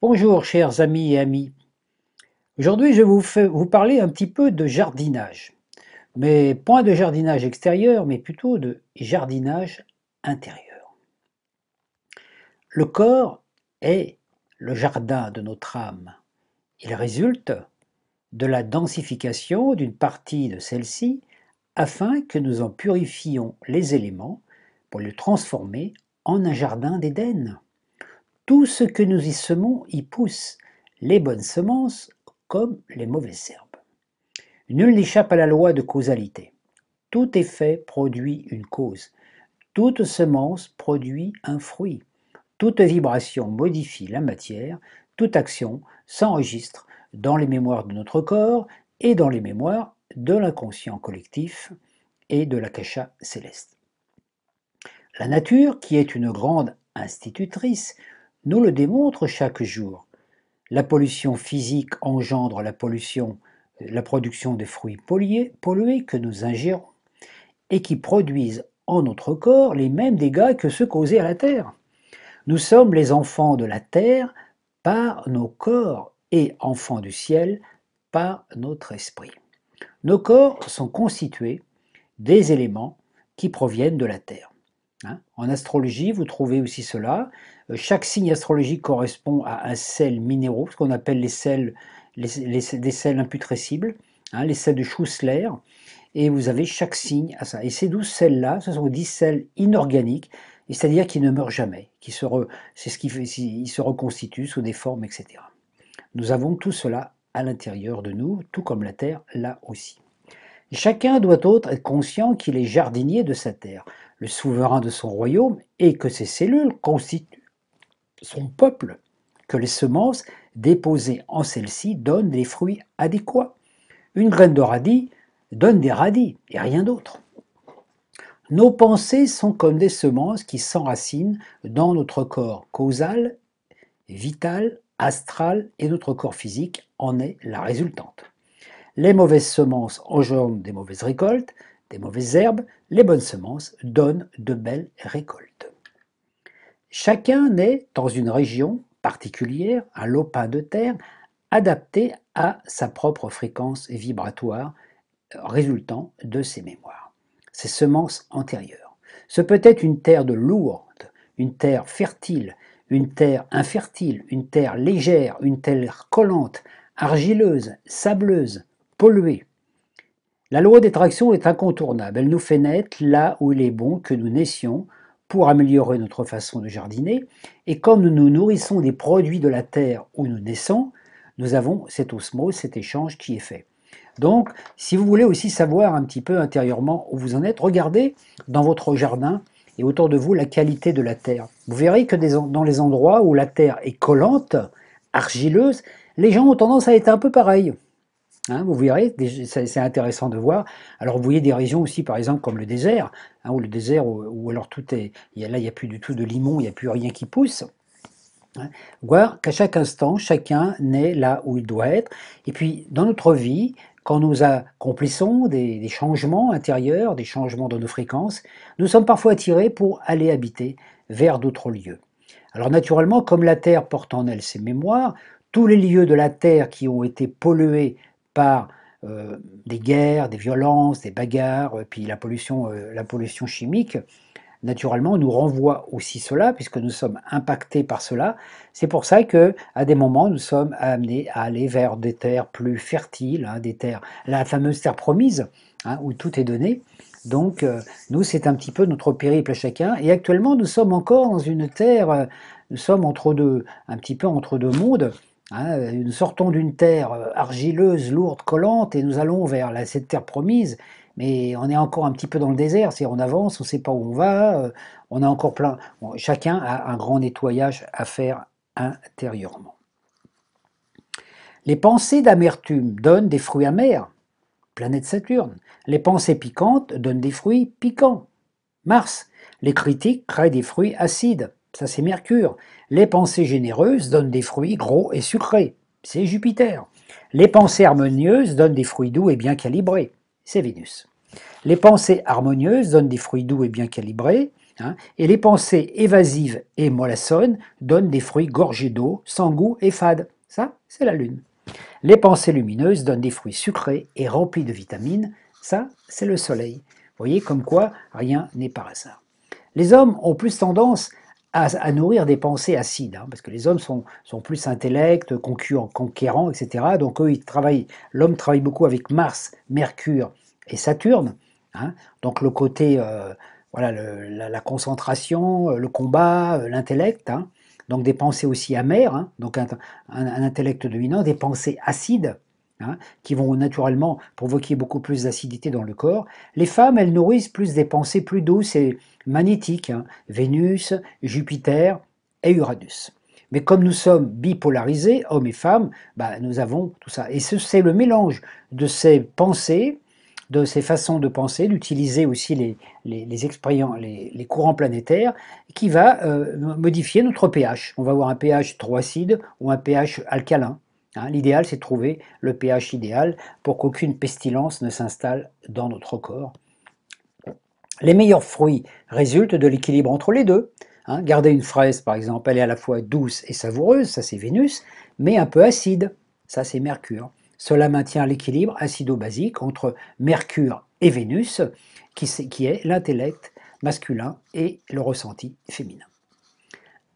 Bonjour chers amis et amis. Aujourd'hui je vais vous, fais, vous parler un petit peu de jardinage. Mais point de jardinage extérieur, mais plutôt de jardinage intérieur. Le corps est le jardin de notre âme. Il résulte de la densification d'une partie de celle-ci afin que nous en purifions les éléments pour le transformer en un jardin d'Éden. Tout ce que nous y semons y pousse, les bonnes semences comme les mauvaises herbes. Nul n'échappe à la loi de causalité. Tout effet produit une cause. Toute semence produit un fruit. Toute vibration modifie la matière. Toute action s'enregistre dans les mémoires de notre corps et dans les mémoires de l'inconscient collectif et de l'akasha céleste. La nature, qui est une grande institutrice, nous le démontre chaque jour. La pollution physique engendre la pollution, euh, la production des fruits pollués que nous ingérons et qui produisent en notre corps les mêmes dégâts que ceux causés à la terre. Nous sommes les enfants de la terre par nos corps et enfants du ciel par notre esprit. Nos corps sont constitués des éléments qui proviennent de la terre. Hein. en astrologie, vous trouvez aussi cela. Euh, chaque signe astrologique correspond à un sel minéraux, ce qu'on appelle les sels, des sels imputrescibles, hein, les sels de Schussler. Et vous avez chaque signe à ça. Et ces douze sels-là, ce sont dix sels inorganiques, c'est-à-dire qui ne meurent jamais, qui se, ce qui se reconstituent sous des formes, etc. Nous avons tout cela à l'intérieur de nous, tout comme la Terre, là aussi. Chacun doit autre être conscient qu'il est jardinier de sa terre, le souverain de son royaume, et que ses cellules constituent son peuple, que les semences déposées en celles ci donnent des fruits adéquats. Une graine de radis donne des radis et rien d'autre. Nos pensées sont comme des semences qui s'enracinent dans notre corps causal, vital, astral et notre corps physique en est la résultante. Les mauvaises semences engendrent des mauvaises récoltes, des mauvaises herbes, les bonnes semences donnent de belles récoltes. Chacun naît dans une région particulière, un lopin de terre, adapté à sa propre fréquence vibratoire résultant de ses mémoires, ses semences antérieures. Ce peut être une terre de lourde, une terre fertile, une terre infertile, une terre légère, une terre collante, argileuse, sableuse, polluer. La loi des tractions est incontournable. Elle nous fait naître là où il est bon que nous naissions pour améliorer notre façon de jardiner. Et comme nous nous nourrissons des produits de la terre où nous naissons, nous avons cet osmose, cet échange qui est fait. Donc, si vous voulez aussi savoir un petit peu intérieurement où vous en êtes, regardez dans votre jardin et autour de vous la qualité de la terre. Vous verrez que dans les endroits où la terre est collante, argileuse, les gens ont tendance à être un peu pareils. Hein, vous verrez, c'est intéressant de voir. Alors vous voyez des régions aussi, par exemple, comme le désert, hein, où le désert, où, alors tout est, là il n'y a plus du tout de limon, il n'y a plus rien qui pousse. Hein, voir qu'à chaque instant, chacun naît là où il doit être. Et puis, dans notre vie, quand nous accomplissons des, changements intérieurs, des changements dans nos fréquences, nous sommes parfois attirés pour aller habiter vers d'autres lieux. Alors naturellement, comme la Terre porte en elle ses mémoires, tous les lieux de la Terre qui ont été pollués par euh, des guerres, des violences, des bagarres, euh, puis la pollution, euh, la pollution chimique, naturellement, nous renvoie aussi cela, puisque nous sommes impactés par cela. C'est pour ça que, à des moments, nous sommes amenés à aller vers des terres plus fertiles, hein, des terres, la fameuse terre promise, hein, où tout est donné. Donc, nous, c'est un petit peu notre périple à chacun. Et actuellement, nous sommes encore dans une terre, nous sommes entre deux, un petit peu entre deux mondes. Hein, nous sortons d'une terre euh, argileuse, lourde, collante, et nous allons vers la, cette terre promise, mais on est encore un petit peu dans le désert, c'est on avance, on ne sait pas où on va, euh, on a encore plein. chacun a un grand nettoyage à faire intérieurement. Les pensées d'amertume donnent des fruits amers, planète Saturne. Les pensées piquantes donnent des fruits piquants, Mars. Les critiques créent des fruits acides, ça, c'est Mercure. Les pensées généreuses donnent des fruits gros et sucrés. C'est Jupiter. Les pensées harmonieuses donnent des fruits doux et bien calibrés. C'est Vénus. Les pensées harmonieuses donnent des fruits doux et bien calibrés. Hein, et les pensées évasives et mollassonnes donnent des fruits gorgés d'eau, sans goût et fades. Ça, c'est la Lune. Les pensées lumineuses donnent des fruits sucrés et remplis de vitamines. Ça, c'est le Soleil. Vous voyez comme quoi rien n'est par hasard. Les hommes ont plus tendance à, nourrir des pensées acides, hein, parce que les hommes sont, sont plus intellect, conquérants, etc. Donc eux, ils travaillent, l'homme travaille beaucoup avec Mars, Mercure et Saturne. Hein. donc le côté, euh, voilà, la, concentration, euh, le combat, euh, l'intellect. Hein. donc des pensées aussi amères, donc un, un, intellect dominant, des pensées acides Hein, qui vont naturellement provoquer beaucoup plus d'acidité dans le corps. Les femmes, elles nourrissent plus des pensées plus douces et magnétiques, hein, Vénus, Jupiter et Uranus. Mais comme nous sommes bipolarisés, hommes et femmes, bah, nous avons tout ça. Et c'est le mélange de ces pensées, de ces façons de penser, d'utiliser aussi les, les, courants planétaires, qui va euh, modifier notre pH. On va avoir un pH trop acide ou un pH alcalin. Hein, l'idéal, c'est de trouver le pH idéal pour qu'aucune pestilence ne s'installe dans notre corps. Les meilleurs fruits résultent de l'équilibre entre les deux. Hein, garder gardez une fraise, par exemple, elle est à la fois douce et savoureuse, ça c'est Vénus, mais un peu acide, ça c'est Mercure. Cela maintient l'équilibre acido-basique entre Mercure et Vénus, qui est l'intellect masculin et le ressenti féminin.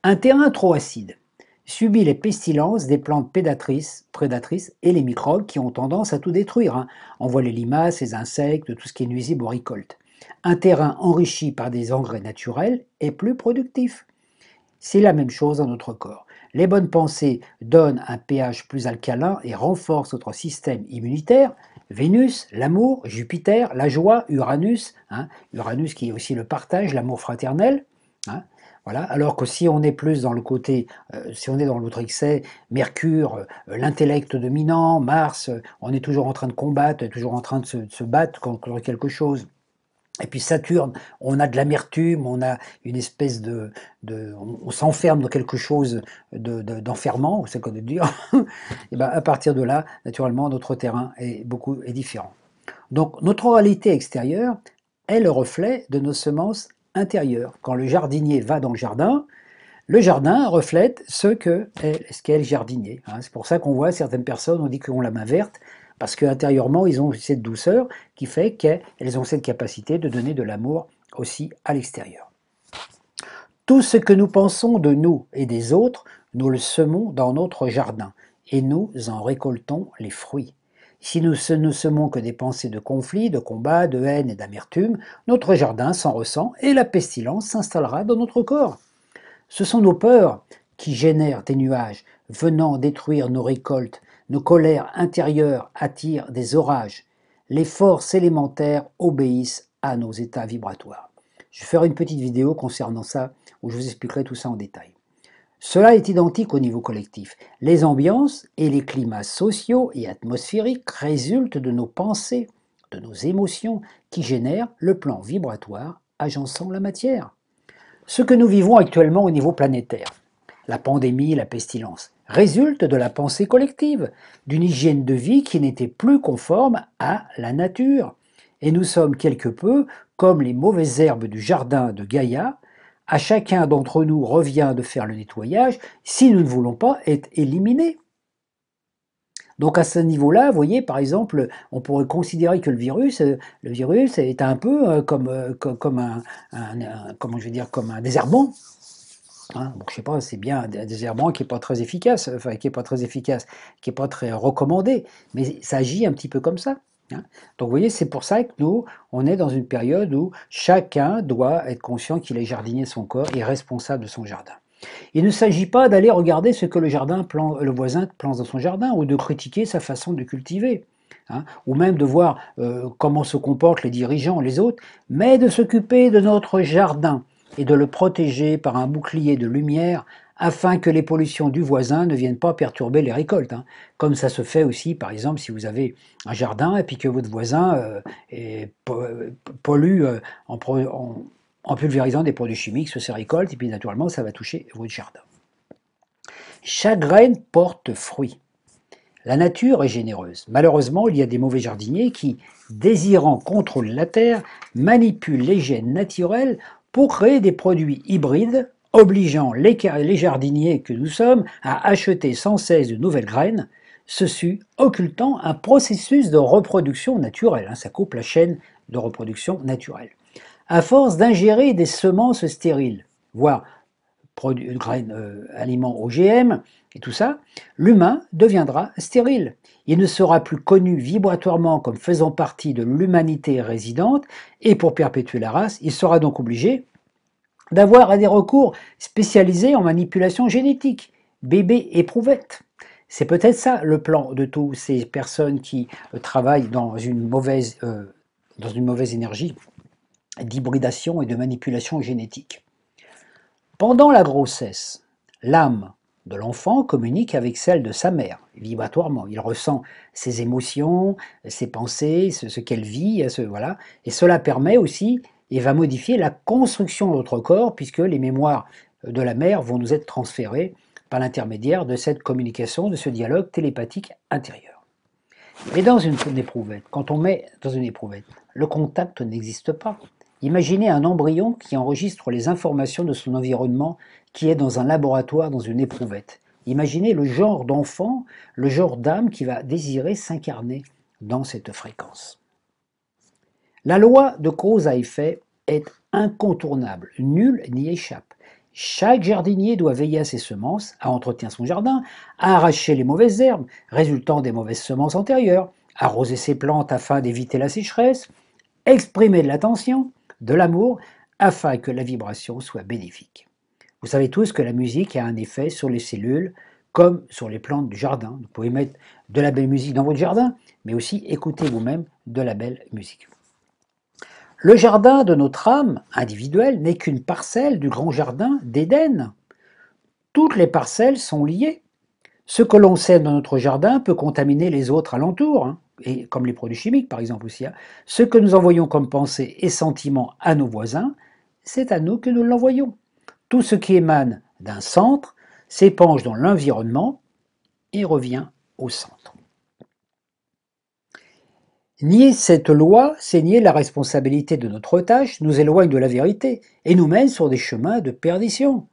Un terrain trop acide subit les pestilences des plantes pédatrices, prédatrices et les microbes qui ont tendance à tout détruire. Hein. On voit les limaces, les insectes, tout ce qui est nuisible aux récoltes. Un terrain enrichi par des engrais naturels est plus productif. C'est la même chose dans notre corps. Les bonnes pensées donnent un pH plus alcalin et renforcent notre système immunitaire. Vénus, l'amour, Jupiter, la joie, Uranus, hein. Uranus qui est aussi le partage, l'amour fraternel. Hein. Voilà. Alors que si on est plus dans le côté, euh, si on est dans l'autre excès, Mercure, euh, l'intellect dominant, Mars, euh, on est toujours en train de combattre, toujours en train de se, battre contre quelque chose. Et puis Saturne, on a de l'amertume, on a une espèce de, on, s'enferme dans quelque chose d'enfermant, c'est quoi de dire. et ben à partir de là, naturellement, notre terrain est beaucoup est différent. Donc notre réalité extérieure est le reflet de nos semences Intérieur. Quand le jardinier va dans le jardin, le jardin reflète ce que est, ce qu'est le jardinier. Hein. C'est pour ça qu'on voit certaines personnes, on dit qu'ils ont la main verte, parce qu'intérieurement, ils ont cette douceur qui fait qu'elles ont cette capacité de donner de l'amour aussi à l'extérieur. Tout ce que nous pensons de nous et des autres, nous le semons dans notre jardin, et nous en récoltons les fruits. Si nous ne semons que des pensées de conflit, de combat, de haine et d'amertume, notre jardin s'en ressent et la pestilence s'installera dans notre corps. Ce sont nos peurs qui génèrent des nuages, venant détruire nos récoltes. Nos colères intérieures attirent des orages. Les forces élémentaires obéissent à nos états vibratoires. Je vais faire une petite vidéo concernant ça où je vous expliquerai tout ça en détail. Cela est identique au niveau collectif. Les ambiances et les climats sociaux et atmosphériques résultent de nos pensées, de nos émotions, qui génèrent le plan vibratoire agençant la matière. Ce que nous vivons actuellement au niveau planétaire, la pandémie, la pestilence, résulte de la pensée collective, d'une hygiène de vie qui n'était plus conforme à la nature. Et nous sommes quelque peu comme les mauvaises herbes du jardin de Gaïa à chacun d'entre nous revient de faire le nettoyage, si nous ne voulons pas être éliminés. Donc à ce niveau-là, vous voyez, par exemple, on pourrait considérer que le virus, euh, le virus est un peu euh, comme, euh, comme, un, un, comment je vais dire, comme un désherbant. Hein, je sais pas, c'est bien un désherbant qui n'est pas très efficace, enfin qui n'est pas très efficace, qui n'est pas très recommandé, mais ça agit un petit peu comme ça. Hein. Donc vous voyez, c'est pour ça que nous, on est dans une période où chacun doit être conscient qu'il est jardinier son corps et responsable de son jardin. Il ne s'agit pas d'aller regarder ce que le, euh, voisin plante dans son jardin ou de critiquer sa façon de cultiver. Hein, ou même de voir euh, comment se comportent les dirigeants, les autres, mais de s'occuper de notre jardin et de le protéger par un bouclier de lumière afin que les pollutions du voisin ne viennent pas perturber les récoltes. Hein. Comme ça se fait aussi, par exemple, si vous avez un jardin et puis que votre voisin euh, euh, pollue euh, en, en, pulvérisant des produits chimiques sur ses récoltes, et puis naturellement, ça va toucher votre jardin. Chaque graine porte fruit. La nature est généreuse. Malheureusement, il y a des mauvais jardiniers qui, désirant contrôler la terre, manipulent les gènes naturels pour créer des produits hybrides obligeant les, jardiniers que nous sommes à acheter sans cesse de nouvelles graines, ce occultant un processus de reproduction naturelle. Hein, ça coupe la chaîne de reproduction naturelle. À force d'ingérer des semences stériles, voire euh, aliments OGM et tout ça, l'humain deviendra stérile. Il ne sera plus connu vibratoirement comme faisant partie de l'humanité résidente et pour perpétuer la race, il sera donc obligé d'avoir à des recours spécialisés en manipulation génétique, bébé éprouvette. C'est peut-être ça le plan de toutes ces personnes qui euh, travaillent dans une mauvaise, euh, dans une mauvaise énergie d'hybridation et de manipulation génétique. Pendant la grossesse, l'âme de l'enfant communique avec celle de sa mère, vibratoirement. Il ressent ses émotions, ses pensées, ce, qu'elle vit, voilà. et cela permet aussi et va modifier la construction de notre corps puisque les mémoires de la mère vont nous être transférées par l'intermédiaire de cette communication, de ce dialogue télépathique intérieur. Mais dans une, éprouvette, quand on met dans une éprouvette, le contact n'existe pas. Imaginez un embryon qui enregistre les informations de son environnement qui est dans un laboratoire, dans une éprouvette. Imaginez le genre d'enfant, le genre d'âme qui va désirer s'incarner dans cette fréquence. La loi de cause à effet est incontournable, nul n'y échappe. Chaque jardinier doit veiller à ses semences, à entretenir son jardin, à arracher les mauvaises herbes résultant des mauvaises semences antérieures, arroser ses plantes afin d'éviter la sécheresse, exprimer de l'attention, de l'amour, afin que la vibration soit bénéfique. Vous savez tous que la musique a un effet sur les cellules comme sur les plantes du jardin. Vous pouvez mettre de la belle musique dans votre jardin, mais aussi écouter vous-même de la belle musique. Le jardin de notre âme individuelle n'est qu'une parcelle du grand jardin d'Éden. Toutes les parcelles sont liées. Ce que l'on sème dans notre jardin peut contaminer les autres alentours, hein, et comme les produits chimiques par exemple aussi. Hein. Ce que nous envoyons comme pensée et sentiment à nos voisins, c'est à nous que nous l'envoyons. Tout ce qui émane d'un centre s'épanche dans l'environnement et revient au centre. Nier cette loi, c'est nier la responsabilité de notre tâche, nous éloigne de la vérité et nous mène sur des chemins de perdition.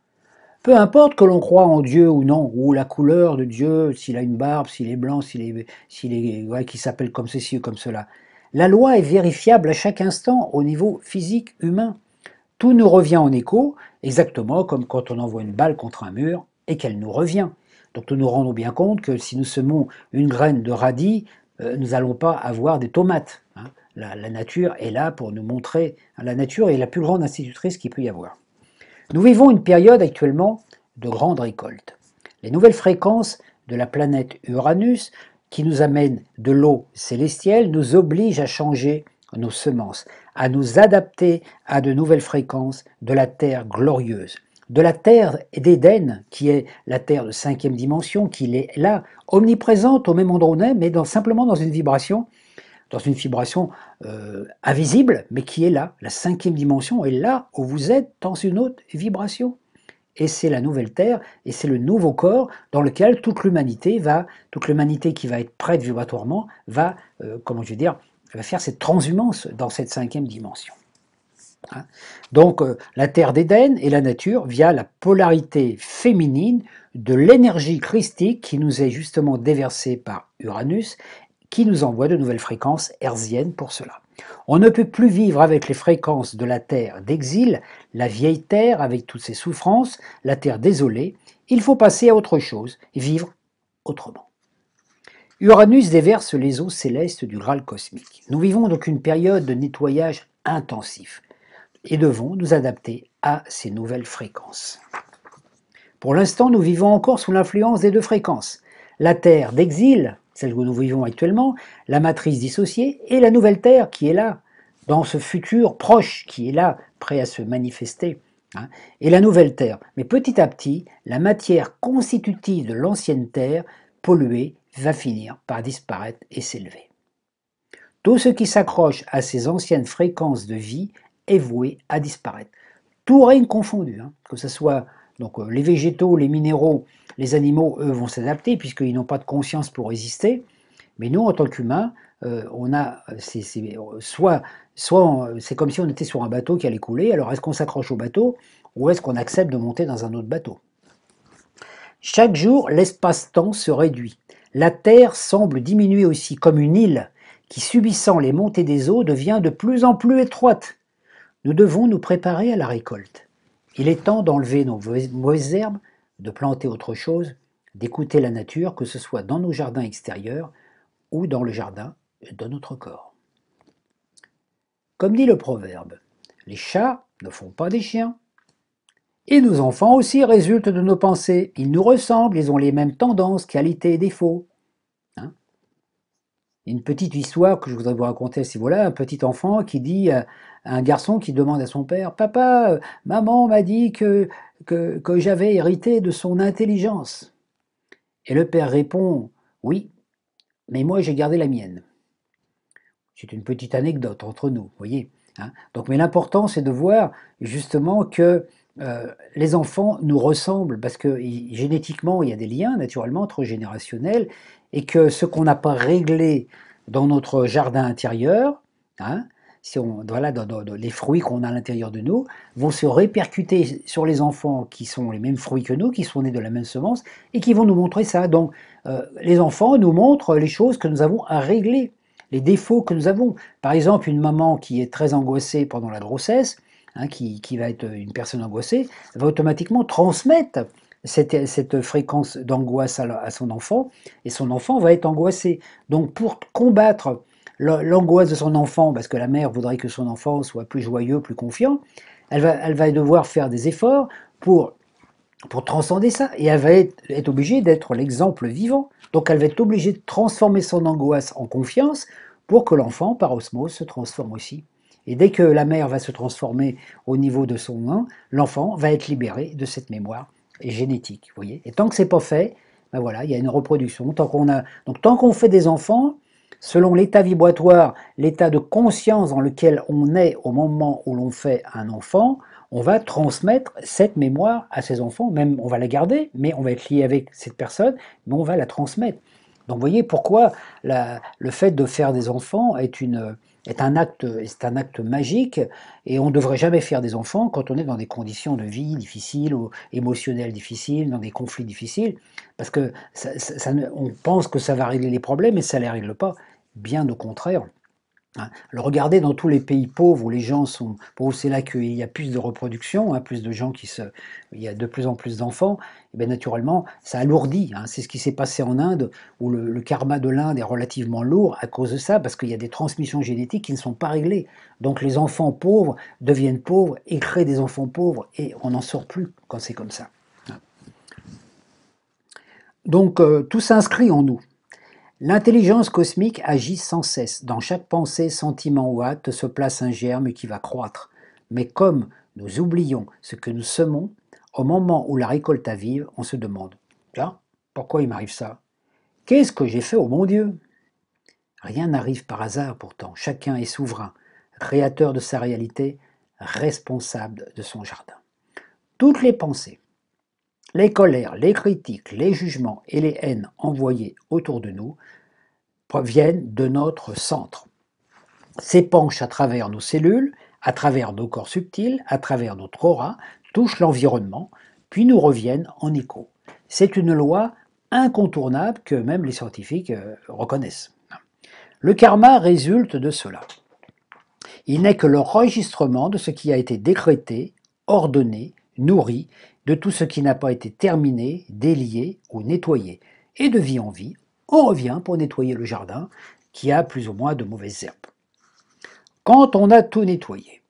Peu importe que l'on croit en Dieu ou non, ou la couleur de Dieu, s'il a une barbe, s'il est blanc, s'il est, s'appelle comme ceci ou comme cela. La loi est vérifiable à chaque instant au niveau physique humain. Tout nous revient en écho, exactement comme quand on envoie une balle contre un mur et qu'elle nous revient. Donc nous nous rendons bien compte que si nous semons une graine de radis, euh, nous n'allons pas avoir des tomates. Hein. La, nature est là pour nous montrer. Hein. La nature est la plus grande institutrice qu'il peut y avoir. Nous vivons une période actuellement de grande récolte. Les nouvelles fréquences de la planète Uranus, qui nous amène de l'eau célestielle, nous obligent à changer nos semences, à nous adapter à de nouvelles fréquences de la Terre glorieuse de la terre d'Éden, qui est la terre de cinquième dimension, qui est là, omniprésente au même endroit où on est, mais simplement dans une vibration, dans une vibration euh, invisible, mais qui est là. La cinquième dimension est là où vous êtes dans une autre vibration. Et c'est la nouvelle terre, et c'est le nouveau corps dans lequel toute l'humanité va, toute l'humanité qui va être prête vibratoirement, va, euh, comment je veux dire, va faire cette transhumance dans cette cinquième dimension. Hein. Donc euh, la terre d'Éden et la nature via la polarité féminine de l'énergie christique qui nous est justement déversée par Uranus, qui nous envoie de nouvelles fréquences herziennes pour cela. On ne peut plus vivre avec les fréquences de la terre d'exil, la vieille terre avec toutes ses souffrances, la terre désolée, il faut passer à autre chose, vivre autrement. Uranus déverse les eaux célestes du Graal cosmique. Nous vivons donc une période de nettoyage intensif et devons nous adapter à ces nouvelles fréquences. Pour l'instant, nous vivons encore sous l'influence des deux fréquences, la Terre d'exil, celle que nous vivons actuellement, la matrice dissociée, et la nouvelle Terre qui est là, dans ce futur proche qui est là, prêt à se manifester, hein, et la nouvelle Terre. Mais petit à petit, la matière constitutive de l'ancienne Terre, polluée, va finir par disparaître et s'élever. Tout ce qui s'accroche à ces anciennes fréquences de vie est voué à disparaître. Tout règne confondu, hein. que ce soit donc, euh, les végétaux, les minéraux, les animaux, eux, vont s'adapter puisqu'ils n'ont pas de conscience pour résister. Mais nous, en tant qu'humains, euh, on a, soit, soit c'est comme si on était sur un bateau qui allait couler. Alors, est-ce qu'on s'accroche au bateau ou est-ce qu'on accepte de monter dans un autre bateau Chaque jour, l'espace-temps se réduit. La Terre semble diminuer aussi, comme une île qui, subissant les montées des eaux, devient de plus en plus étroite. Nous devons nous préparer à la récolte. Il est temps d'enlever nos mauvaises herbes, de planter autre chose, d'écouter la nature, que ce soit dans nos jardins extérieurs ou dans le jardin de notre corps. Comme dit le proverbe, les chats ne font pas des chiens. Et nos enfants aussi résultent de nos pensées. Ils nous ressemblent, ils ont les mêmes tendances, qualités et défauts. Hein une petite histoire que je voudrais vous raconter, si voilà, un petit enfant qui dit euh, un garçon qui demande à son père Papa, euh, maman m'a dit que, j'avais hérité de son intelligence. Et le père répond Oui, mais moi j'ai gardé la mienne. C'est une petite anecdote entre nous, voyez. Hein. Donc, mais l'important c'est de voir justement que euh, les enfants nous ressemblent parce que génétiquement il y a des liens naturellement entre générationnels et que ce qu'on n'a pas réglé dans notre jardin intérieur, hein, si on, voilà, les fruits qu'on a à l'intérieur de nous vont se répercuter sur les enfants qui sont les mêmes fruits que nous, qui sont nés de la même semence, et qui vont nous montrer ça. Donc euh, les enfants nous montrent les choses que nous avons à régler, les défauts que nous avons. Par exemple, une maman qui est très angoissée pendant la grossesse, hein, qui, qui, va être une personne angoissée, va automatiquement transmettre cette, cette, fréquence d'angoisse à, son enfant, et son enfant va être angoissé. Donc pour combattre l'angoisse de son enfant, parce que la mère voudrait que son enfant soit plus joyeux, plus confiant, elle va, devoir faire des efforts pour, transcender ça. Et elle va être, obligée d'être l'exemple vivant. Donc elle va être obligée de transformer son angoisse en confiance pour que l'enfant, par osmose, se transforme aussi. Et dès que la mère va se transformer au niveau de son nom, l'enfant va être libéré de cette mémoire génétique. voyez et tant que c'est pas fait, ben voilà, il y a une reproduction. Tant donc tant qu'on fait des enfants, Selon l'état vibratoire, l'état de conscience dans lequel on est au moment où l'on fait un enfant, on va transmettre cette mémoire à ses enfants, même on va la garder, mais on va être lié avec cette personne, mais on va la transmettre. Donc vous voyez pourquoi le fait de faire des enfants est une, c'est un acte, est un acte magique et on ne devrait jamais faire des enfants quand on est dans des conditions de vie difficiles ou émotionnelles difficiles, dans des conflits difficiles, parce que on pense que ça va régler les problèmes et ça ne les règle pas, bien au contraire. Alors ah, regardez dans tous les pays pauvres où les gens sont, pauvres, c'est là qu'il y a plus de reproduction, hein, plus de gens qui se, il y a de plus en plus d'enfants. Et eh bien naturellement, ça alourdit. Hein. C'est ce qui s'est passé en Inde où le, karma de l'Inde est relativement lourd à cause de ça, parce qu'il y a des transmissions génétiques qui ne sont pas réglées. Donc les enfants pauvres deviennent pauvres et créent des enfants pauvres et on n'en sort plus quand c'est comme ça. Ah. Donc euh, tout s'inscrit en nous. L'intelligence cosmique agit sans cesse. Dans chaque pensée, sentiment ou acte se place un germe qui va croître. Mais comme nous oublions ce que nous semons, au moment où la récolte arrive, on se demande Là, ah, pourquoi il m'arrive ça Qu'est-ce que j'ai fait au bon Dieu Rien n'arrive par hasard pourtant. Chacun est souverain, créateur de sa réalité, responsable de son jardin. Toutes les pensées, les colères, les critiques, les jugements et les haines envoyées autour de nous proviennent de notre centre, s'épanchent à travers nos cellules, à travers nos corps subtils, à travers notre aura, touchent l'environnement, puis nous reviennent en écho. C'est une loi incontournable que même les scientifiques euh, reconnaissent. Le karma résulte de cela. Il n'est que l'enregistrement de ce qui a été décrété, ordonné, nourri de tout ce qui n'a pas été terminé, délié ou nettoyé. Et de vie en vie, on revient pour nettoyer le jardin qui a plus ou moins de mauvaises herbes. Quand on a tout nettoyé,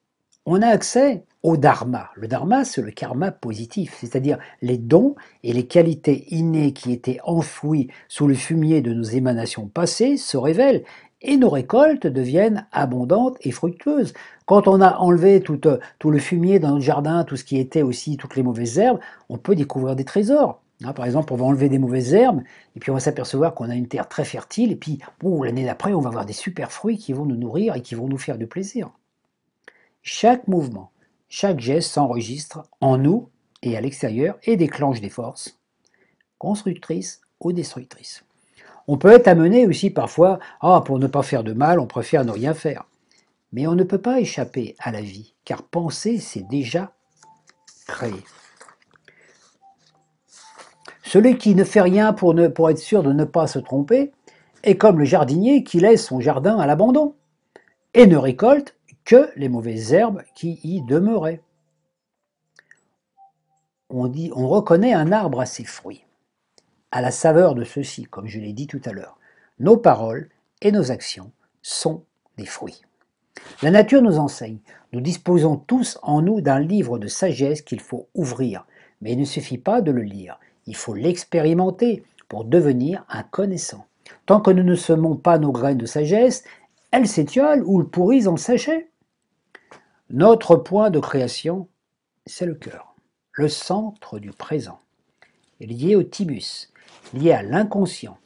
on a accès au dharma. Le dharma, c'est le karma positif, c'est-à-dire les dons et les qualités innées qui étaient enfouies sous le fumier de nos émanations passées se révèlent et nos récoltes deviennent abondantes et fructueuses. Quand on a enlevé euh, tout, le fumier dans notre jardin, tout ce qui était aussi toutes les mauvaises herbes, on peut découvrir des trésors. Hein, par exemple, on va enlever des mauvaises herbes, et puis on va s'apercevoir qu'on a une terre très fertile, et puis l'année d'après, on va avoir des super fruits qui vont nous nourrir et qui vont nous faire du plaisir. Chaque mouvement, chaque geste s'enregistre en nous et à l'extérieur et déclenche des forces, constructrices ou destructrices. On peut être amené aussi parfois, ah, pour ne pas faire de mal, on préfère ne rien faire. Mais on ne peut pas échapper à la vie, car penser, c'est déjà créer. Celui qui ne fait rien pour, être sûr de ne pas se tromper est comme le jardinier qui laisse son jardin à l'abandon et ne récolte que les mauvaises herbes qui y demeuraient. On, dit, on reconnaît un arbre à ses fruits à la saveur de ceci, comme je l'ai dit tout à l'heure. Nos paroles et nos actions sont des fruits. La nature nous enseigne. Nous disposons tous en nous d'un livre de sagesse qu'il faut ouvrir. Mais il ne suffit pas de le lire. Il faut l'expérimenter pour devenir un connaissant. Tant que nous ne semons pas nos graines de sagesse, elles s'étiolent ou le pourrissent en sachet. Notre point de création, c'est le cœur, le centre du présent lié au tibus, lié à l'inconscient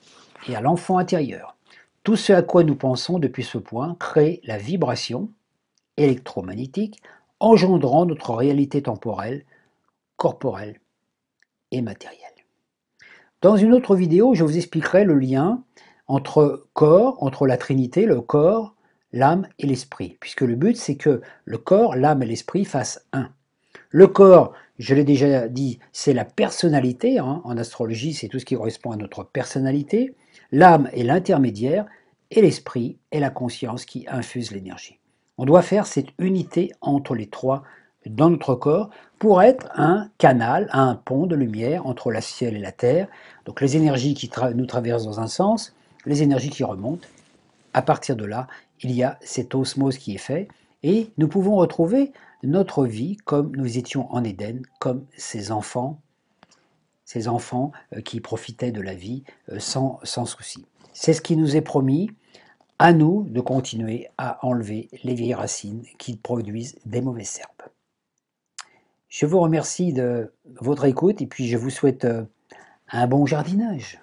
et à l'enfant intérieur. Tout ce à quoi nous pensons depuis ce point crée la vibration électromagnétique engendrant notre réalité temporelle, corporelle et matérielle. Dans une autre vidéo, je vous expliquerai le lien entre corps, entre la Trinité, le corps, l'âme et l'esprit, puisque le but c'est que le corps, l'âme et l'esprit fassent un. Le corps, je l'ai déjà dit, c'est la personnalité. Hein. En astrologie, c'est tout ce qui correspond à notre personnalité. L'âme est l'intermédiaire et l'esprit est la conscience qui infuse l'énergie. On doit faire cette unité entre les trois dans notre corps pour être un canal, un pont de lumière entre la ciel et la terre. Donc les énergies qui nous traversent dans un sens, les énergies qui remontent. À partir de là, il y a cette osmose qui est faite et nous pouvons retrouver notre vie comme nous étions en Éden, comme ces enfants, ces enfants euh, qui profitaient de la vie euh, sans, sans souci. C'est ce qui nous est promis, à nous de continuer à enlever les vieilles racines qui produisent des mauvaises herbes. Je vous remercie de votre écoute et puis je vous souhaite euh, un bon jardinage.